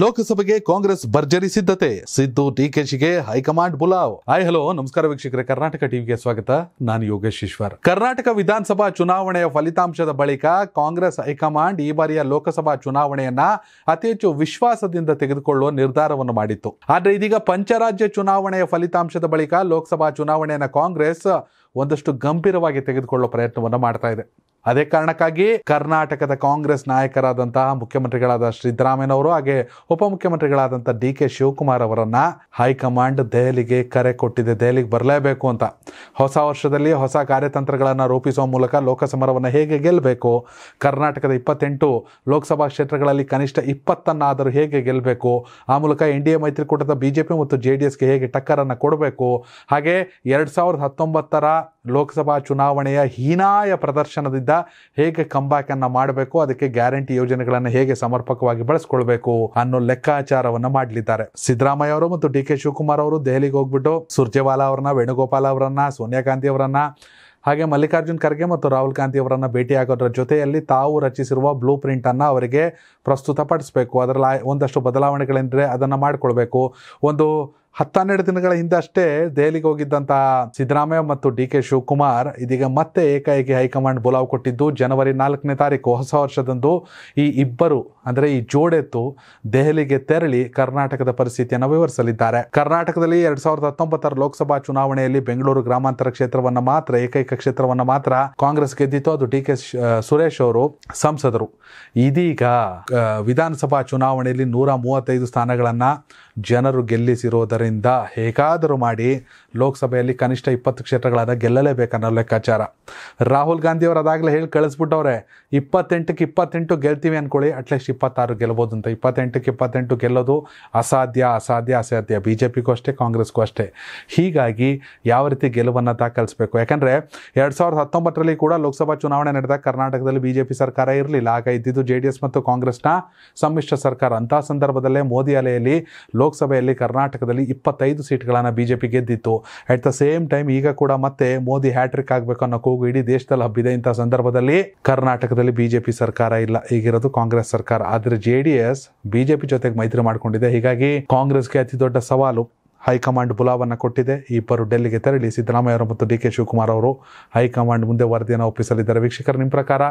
ಲೋಕಸಭೆಗೆ ಕಾಂಗ್ರೆಸ್ ಭರ್ಜರಿ ಸಿದ್ಧತೆ ಸಿದ್ದು ಟಿಕೆಶಿಗೆ ಹೈಕಮಾಂಡ್ ಬುಲಾವ್ ಹಾಯ್ ಹಲೋ ನಮಸ್ಕಾರ ವೀಕ್ಷಕರೇ ಕರ್ನಾಟಕ ಟಿವಿಗೆ ಸ್ವಾಗತ ನಾನು ಯೋಗೇಶ್ ಈಶ್ವರ್ ಕರ್ನಾಟಕ ವಿಧಾನಸಭಾ ಚುನಾವಣೆಯ ಫಲಿತಾಂಶದ ಬಳಿಕ ಕಾಂಗ್ರೆಸ್ ಹೈಕಮಾಂಡ್ ಈ ಬಾರಿಯ ಲೋಕಸಭಾ ಚುನಾವಣೆಯನ್ನ ಅತಿ ಹೆಚ್ಚು ವಿಶ್ವಾಸದಿಂದ ತೆಗೆದುಕೊಳ್ಳುವ ನಿರ್ಧಾರವನ್ನು ಮಾಡಿತ್ತು ಆದ್ರೆ ಇದೀಗ ಪಂಚರಾಜ್ಯ ಚುನಾವಣೆಯ ಫಲಿತಾಂಶದ ಬಳಿಕ ಲೋಕಸಭಾ ಚುನಾವಣೆಯನ್ನ ಕಾಂಗ್ರೆಸ್ ಒಂದಷ್ಟು ಗಂಭೀರವಾಗಿ ತೆಗೆದುಕೊಳ್ಳುವ ಪ್ರಯತ್ನವನ್ನು ಮಾಡ್ತಾ ಇದೆ ಅದೇ ಕಾರಣಕ್ಕಾಗಿ ಕರ್ನಾಟಕದ ಕಾಂಗ್ರೆಸ್ ನಾಯಕರಾದಂತಹ ಮುಖ್ಯಮಂತ್ರಿಗಳಾದ ಸಿದ್ದರಾಮಯ್ಯನವರು ಹಾಗೆ ಉಪಮುಖ್ಯಮಂತ್ರಿಗಳಾದಂತಹ ಡಿ ಕೆ ಶಿವಕುಮಾರ್ ಅವರನ್ನ ಹೈಕಮಾಂಡ್ ದೆಹಲಿಗೆ ಕರೆ ಕೊಟ್ಟಿದೆ ದೆಹಲಿಗೆ ಬರಲೇಬೇಕು ಅಂತ ಹೊಸ ವರ್ಷದಲ್ಲಿ ಹೊಸ ಕಾರ್ಯತಂತ್ರಗಳನ್ನು ರೂಪಿಸುವ ಮೂಲಕ ಲೋಕಸಮರವನ್ನು ಹೇಗೆ ಗೆಲ್ಲಬೇಕು ಕರ್ನಾಟಕದ ಇಪ್ಪತ್ತೆಂಟು ಲೋಕಸಭಾ ಕ್ಷೇತ್ರಗಳಲ್ಲಿ ಕನಿಷ್ಠ ಇಪ್ಪತ್ತನ್ನಾದರೂ ಹೇಗೆ ಗೆಲ್ಲಬೇಕು ಆ ಮೂಲಕ ಎನ್ ಡಿ ಎ ಮೈತ್ರಿಕೂಟದ ಬಿ ಜೆ ಪಿ ಮತ್ತು ಜೆ ಡಿ ಎಸ್ಗೆ ಹೇಗೆ ಟಕ್ಕರನ್ನು ಕೊಡಬೇಕು ಹಾಗೆ ಎರಡು ಸಾವಿರದ ಹತ್ತೊಂಬತ್ತರ ಲೋಕಸಭಾ ಚುನಾವಣೆಯ ಹೀನಾಯ ಪ್ರದರ್ಶನದಿಂದ ಹೇಗೆ ಹೇಗೆ ಅನ್ನ ಮಾಡಬೇಕು ಅದಕ್ಕೆ ಗ್ಯಾರಂಟಿ ಯೋಜನೆಗಳನ್ನು ಹೇಗೆ ಸಮರ್ಪಕವಾಗಿ ಬಳಸ್ಕೊಳ್ಬೇಕು ಅನ್ನೋ ಲೆಕ್ಕಾಚಾರವನ್ನು ಮಾಡಲಿದ್ದಾರೆ ಸಿದ್ದರಾಮಯ್ಯ ಅವರು ಮತ್ತು ಡಿ ಕೆ ಶಿವಕುಮಾರ್ ಅವರು ದೆಹಲಿಗೆ ಹೋಗ್ಬಿಟ್ಟು ಸುರ್ಜೇವಾಲಾ ಅವರನ್ನ ವೇಣುಗೋಪಾಲ್ ಅವರನ್ನ ಸೋನಿಯಾ ಗಾಂಧಿ ಅವರನ್ನ ಹಾಗೆ ಮಲ್ಲಿಕಾರ್ಜುನ್ ಖರ್ಗೆ ಮತ್ತು ರಾಹುಲ್ ಗಾಂಧಿ ಅವರನ್ನು ಭೇಟಿಯಾಗೋದ್ರ ಜೊತೆಯಲ್ಲಿ ತಾವು ರಚಿಸಿರುವ ಬ್ಲೂ ಪ್ರಿಂಟನ್ನು ಅವರಿಗೆ ಪ್ರಸ್ತುತಪಡಿಸಬೇಕು ಅದರಲ್ಲಿ ಒಂದಷ್ಟು ಬದಲಾವಣೆಗಳೆಂದರೆ ಅದನ್ನು ಮಾಡಿಕೊಳ್ಬೇಕು ಒಂದು ಹತ್ತನ್ನೆರಡು ದಿನಗಳ ಹಿಂದಷ್ಟೇ ದೆಹಲಿಗೆ ಹೋಗಿದ್ದಂತಹ ಸಿದ್ದರಾಮಯ್ಯ ಮತ್ತು ಡಿ ಕೆ ಶಿವಕುಮಾರ್ ಇದೀಗ ಮತ್ತೆ ಏಕಾಏಕಿ ಹೈಕಮಾಂಡ್ ಬುಲಾವ್ ಕೊಟ್ಟಿದ್ದು ಜನವರಿ ನಾಲ್ಕನೇ ತಾರೀಕು ಹೊಸ ವರ್ಷದಂದು ಈ ಇಬ್ಬರು ಅಂದ್ರೆ ಈ ಜೋಡೆತ್ತು ದೆಹಲಿಗೆ ತೆರಳಿ ಕರ್ನಾಟಕದ ಪರಿಸ್ಥಿತಿಯನ್ನು ವಿವರಿಸಲಿದ್ದಾರೆ ಕರ್ನಾಟಕದಲ್ಲಿ ಎರಡ್ ಸಾವಿರದ ಹತ್ತೊಂಬತ್ತರ ಲೋಕಸಭಾ ಚುನಾವಣೆಯಲ್ಲಿ ಬೆಂಗಳೂರು ಗ್ರಾಮಾಂತರ ಕ್ಷೇತ್ರವನ್ನು ಮಾತ್ರ ಏಕೈಕ ಕ್ಷೇತ್ರವನ್ನು ಮಾತ್ರ ಕಾಂಗ್ರೆಸ್ ಗೆದ್ದಿತ್ತು ಅದು ಡಿ ಕೆ ಸುರೇಶ್ ಅವರು ಸಂಸದರು ಇದೀಗ ವಿಧಾನಸಭಾ ಚುನಾವಣೆಯಲ್ಲಿ ನೂರ ಮೂವತ್ತೈದು ಸ್ಥಾನಗಳನ್ನು ಜನರು ಗೆಲ್ಲಿಸಿರುವುದರ ಆದ್ದರಿಂದ ಹೇಗಾದರೂ ಮಾಡಿ ಲೋಕಸಭೆಯಲ್ಲಿ ಕನಿಷ್ಠ ಇಪ್ಪತ್ತು ಕ್ಷೇತ್ರಗಳಾದ ಗೆಲ್ಲಲೇಬೇಕನ್ನೋ ಲೆಕ್ಕಾಚಾರ ರಾಹುಲ್ ಗಾಂಧಿಯವರು ಅದಾಗಲೇ ಹೇಳಿ ಕಳಿಸ್ಬಿಟ್ಟವ್ರೆ ಇಪ್ಪತ್ತೆಂಟಕ್ಕೆ ಇಪ್ಪತ್ತೆಂಟು ಗೆಲ್ತೀವಿ ಅಂದ್ಕೊಳ್ಳಿ ಅಟ್ಲೀಸ್ಟ್ ಇಪ್ಪತ್ತಾರು ಗೆಲ್ಬೋದು ಅಂತ ಇಪ್ಪತ್ತೆಂಟಕ್ಕೆ ಇಪ್ಪತ್ತೆಂಟು ಗೆಲ್ಲೋದು ಅಸಾಧ್ಯ ಅಸಾಧ್ಯ ಅಸಾಧ್ಯ ಬಿ ಜೆ ಪಿಗೂ ಅಷ್ಟೇ ಕಾಂಗ್ರೆಸ್ಗೂ ಅಷ್ಟೇ ಹೀಗಾಗಿ ಯಾವ ರೀತಿ ಗೆಲುವನ್ನು ದಾಖಲಿಸಬೇಕು ಯಾಕಂದರೆ ಎರಡು ಸಾವಿರದ ಹತ್ತೊಂಬತ್ತರಲ್ಲಿ ಕೂಡ ಲೋಕಸಭಾ ಚುನಾವಣೆ ನಡೆದಾಗ ಕರ್ನಾಟಕದಲ್ಲಿ ಬಿ ಜೆ ಪಿ ಸರ್ಕಾರ ಇರಲಿಲ್ಲ ಆಗ ಇದ್ದಿದ್ದು ಜೆ ಡಿ ಎಸ್ ಮತ್ತು ಕಾಂಗ್ರೆಸ್ನ ಸಮ್ಮಿಶ್ರ ಸರ್ಕಾರ ಅಂತಹ ಸಂದರ್ಭದಲ್ಲೇ ಮೋದಿ ಅಲೆಯಲ್ಲಿ ಲೋಕಸಭೆಯಲ್ಲಿ ಕರ್ನಾಟಕದಲ್ಲಿ ಇಪ್ಪತ್ತೈದು ಸೀಟ್ಗಳನ್ನು ಬಿ ಜೆ ಪಿ ಗೆದ್ದಿತ್ತು ಅಟ್ ದ ಸೇಮ್ ಟೈಮ್ ಈಗ ಕೂಡ ಮತ್ತೆ ಮೋದಿ ಹ್ಯಾಟ್ರಿಕ್ ಆಗಬೇಕು ಅನ್ನೋ ಕೂಗು ಇಡೀ ದೇಶದಲ್ಲಿ ಹಬ್ಬಿದೆ ಇಂಥ ಸಂದರ್ಭದಲ್ಲಿ ಕರ್ನಾಟಕದಲ್ಲಿ ಬಿ ಜೆ ಪಿ ಸರ್ಕಾರ ಇಲ್ಲ ಈಗಿರೋದು ಕಾಂಗ್ರೆಸ್ ಸರ್ಕಾರ ಆದರೆ ಜೆ ಡಿ ಎಸ್ ಜೊತೆಗೆ ಮೈತ್ರಿ ಮಾಡಿಕೊಂಡಿದೆ ಹೀಗಾಗಿ ಕಾಂಗ್ರೆಸ್ಗೆ ಅತಿ ದೊಡ್ಡ ಸವಾಲು ಹೈಕಮಾಂಡ್ ಬುಲಾವನ್ನು ಕೊಟ್ಟಿದೆ ಇಬ್ಬರು ಡೆಲ್ಲಿಗೆ ತೆರಳಿ ಸಿದ್ದರಾಮಯ್ಯ ಮತ್ತು ಡಿ ಕೆ ಶಿವಕುಮಾರ್ ಅವರು ಹೈಕಮಾಂಡ್ ಮುಂದೆ ವರದಿಯನ್ನು ಒಪ್ಪಿಸಲಿದ್ದಾರೆ ವೀಕ್ಷಕರ ನಿಮ್ಮ ಪ್ರಕಾರ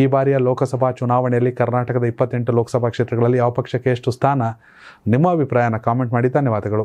ಈ ಬಾರಿಯ ಲೋಕಸಭಾ ಚುನಾವಣೆಯಲ್ಲಿ ಕರ್ನಾಟಕದ ಇಪ್ಪತ್ತೆಂಟು ಲೋಕಸಭಾ ಕ್ಷೇತ್ರಗಳಲ್ಲಿ ಯಾವ ಪಕ್ಷಕ್ಕೆ ಎಷ್ಟು ಸ್ಥಾನ ನಿಮ್ಮ ಅಭಿಪ್ರಾಯನ ಕಾಮೆಂಟ್ ಮಾಡಿ ಧನ್ಯವಾದಗಳು